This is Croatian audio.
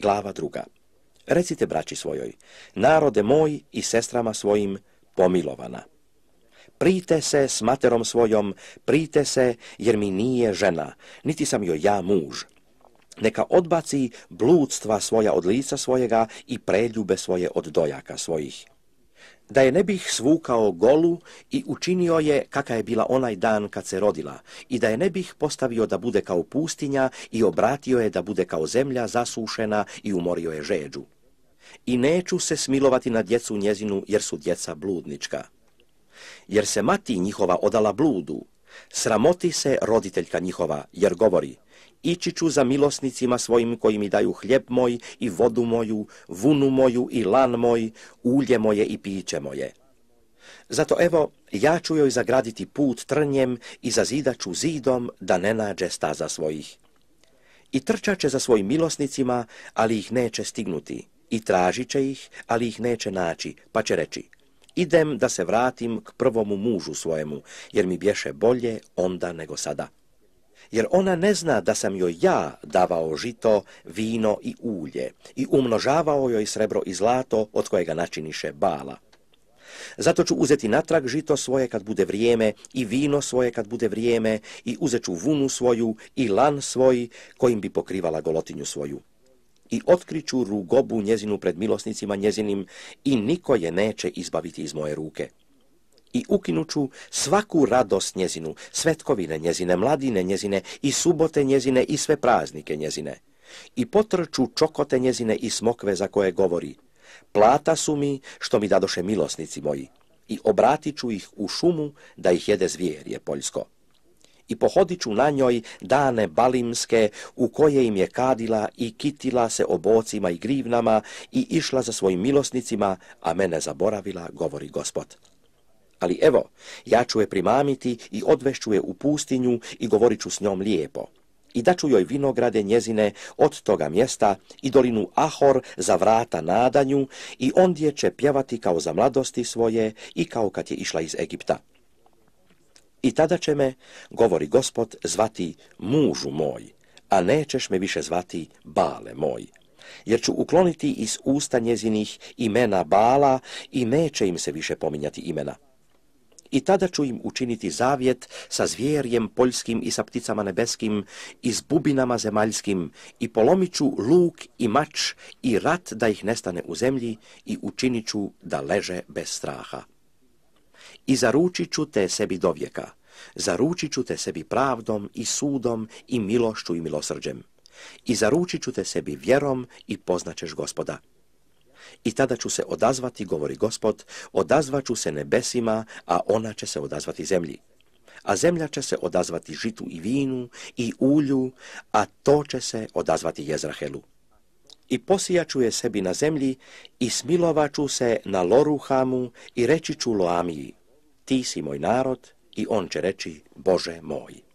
Glava druga. Recite braći svojoj, narode moj i sestrama svojim pomilovana. Prite se s materom svojom, prite se jer mi nije žena, niti sam joj ja muž. Neka odbaci bludstva svoja od lica svojega i preljube svoje od dojaka svojih da je ne bih svukao golu i učinio je kaka je bila onaj dan kad se rodila i da je ne bih postavio da bude kao pustinja i obratio je da bude kao zemlja zasušena i umorio je žeđu. I neću se smilovati na djecu njezinu jer su djeca bludnička. Jer se mati njihova odala bludu Sramoti se roditeljka njihova, jer govori, ići ću za milosnicima svojim koji mi daju hljeb moj i vodu moju, vunu moju i lan moj, ulje moje i piće moje. Zato evo, ja ću joj zagraditi put trnjem i zazidaću zidom da ne nađe staza svojih. I trčat će za svojim milosnicima, ali ih neće stignuti. I tražit će ih, ali ih neće naći, pa će reći, idem da se vratim k prvomu mužu svojemu, jer mi bješe bolje onda nego sada. Jer ona ne zna da sam joj ja davao žito, vino i ulje i umnožavao joj srebro i zlato od kojega načiniše bala. Zato ću uzeti natrag žito svoje kad bude vrijeme i vino svoje kad bude vrijeme i uzet ću vunu svoju i lan svoj kojim bi pokrivala golotinju svoju i otkriću rugobu njezinu pred milosnicima njezinim i niko je neće izbaviti iz moje ruke. I ukinuću svaku radost njezinu, svetkovine njezine, mladine njezine i subote njezine i sve praznike njezine. I potrču čokote njezine i smokve za koje govori. Plata su mi što mi dadoše milosnici moji i obratit ću ih u šumu da ih jede zvijerje poljsko i ću na njoj dane balimske u koje im je kadila i kitila se obocima i grivnama i išla za svojim milosnicima, a mene zaboravila, govori gospod. Ali evo, ja ću je primamiti i odvešću je u pustinju i govorit ću s njom lijepo. I ću joj vinograde njezine od toga mjesta i dolinu Ahor za vrata nadanju i ondje će pjevati kao za mladosti svoje i kao kad je išla iz Egipta. I tada će me, govori gospod, zvati mužu moj, a nećeš me više zvati bale moj, jer ću ukloniti iz usta njezinih imena bala i neće im se više pominjati imena. I tada ću im učiniti zavjet sa zvijerjem poljskim i sa pticama nebeskim i s bubinama zemaljskim i polomiću luk i mač i rat da ih nestane u zemlji i učinit ću da leže bez straha i zaručit ću te sebi dovijeka, zaručit ću te sebi pravdom i sudom i milošću i milosrđem, i zaručit ću te sebi vjerom i poznaćeš gospoda. I tada ću se odazvati, govori gospod, odazvaću se nebesima, a ona će se odazvati zemlji. A zemlja će se odazvati žitu i vinu i ulju, a to će se odazvati Jezrahelu i posijaću je sebi na zemlji i smilovaću se na Loruhamu i reći ću Loamiji ti si moj narod i on će reći Bože moj.